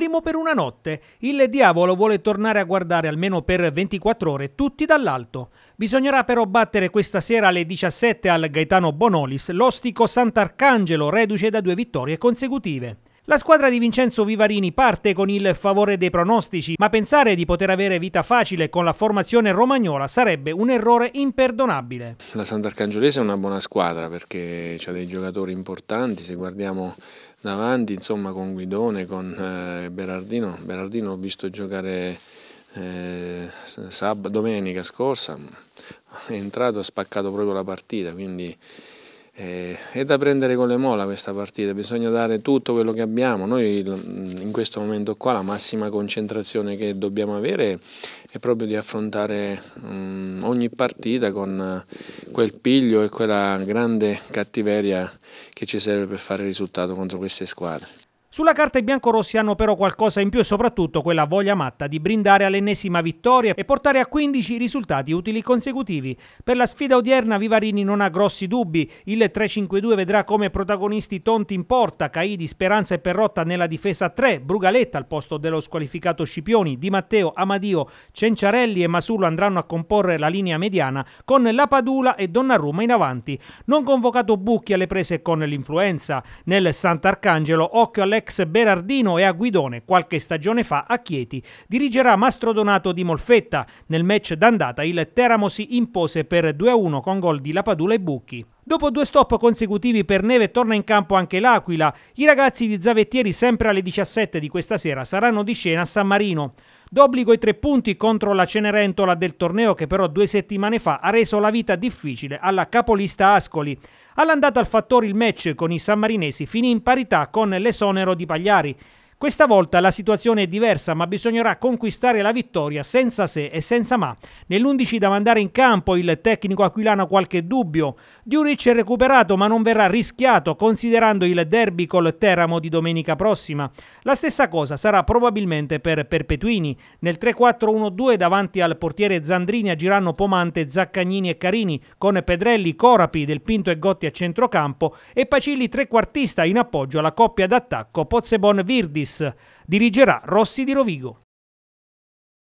primo per una notte. Il diavolo vuole tornare a guardare almeno per 24 ore tutti dall'alto. Bisognerà però battere questa sera alle 17 al Gaetano Bonolis l'ostico Sant'Arcangelo, reduce da due vittorie consecutive. La squadra di Vincenzo Vivarini parte con il favore dei pronostici, ma pensare di poter avere vita facile con la formazione romagnola sarebbe un errore imperdonabile. La Sant'Arcangiolese è una buona squadra perché ha dei giocatori importanti, se guardiamo davanti, insomma con Guidone, con eh, Berardino, Berardino l'ho visto giocare eh, sab- domenica scorsa, è entrato e ha spaccato proprio la partita, quindi eh, è da prendere con le mola questa partita, bisogna dare tutto quello che abbiamo. Noi mm, in questo momento qua la massima concentrazione che dobbiamo avere è proprio di affrontare mm, ogni partita con eh, quel piglio e quella grande cattiveria che ci serve per fare risultato contro queste squadre. Sulla carta i biancorossi hanno però qualcosa in più e soprattutto quella voglia matta di brindare all'ennesima vittoria e portare a 15 risultati utili consecutivi. Per la sfida odierna Vivarini non ha grossi dubbi, il 3-5-2 vedrà come protagonisti Tonti in porta, Caidi, Speranza e Perrotta nella difesa 3, Brugaletta al posto dello squalificato Scipioni, Di Matteo, Amadio, Cenciarelli e Masullo andranno a comporre la linea mediana con la Padula e Donnarumma in avanti. Non convocato Bucchi alle prese con l'influenza. Nel Sant'Arcangelo, occhio all'ex Berardino e a Guidone qualche stagione fa a Chieti, dirigerà Mastrodonato di Molfetta. Nel match d'andata il Teramo si impose per 2-1 con gol di Lapadula e Bucchi. Dopo due stop consecutivi per neve torna in campo anche l'Aquila. I ragazzi di Zavettieri sempre alle 17 di questa sera saranno di scena a San Marino. D'obbligo i tre punti contro la Cenerentola del torneo che però due settimane fa ha reso la vita difficile alla capolista Ascoli. All'andata al fattore il match con i sammarinesi finì in parità con l'esonero di Pagliari. Questa volta la situazione è diversa, ma bisognerà conquistare la vittoria senza se e senza ma. Nell'11 da mandare in campo il tecnico aquilano qualche dubbio. Diuric è recuperato ma non verrà rischiato considerando il derby col Teramo di domenica prossima. La stessa cosa sarà probabilmente per Perpetuini. Nel 3-4-1-2 davanti al portiere Zandrini agiranno Pomante, Zaccagnini e Carini con Pedrelli, Corapi, Del Pinto e Gotti a centrocampo e Pacilli trequartista in appoggio alla coppia d'attacco Pozzebon-Virdis Luis. Dirigerà Rossi di Rovigo.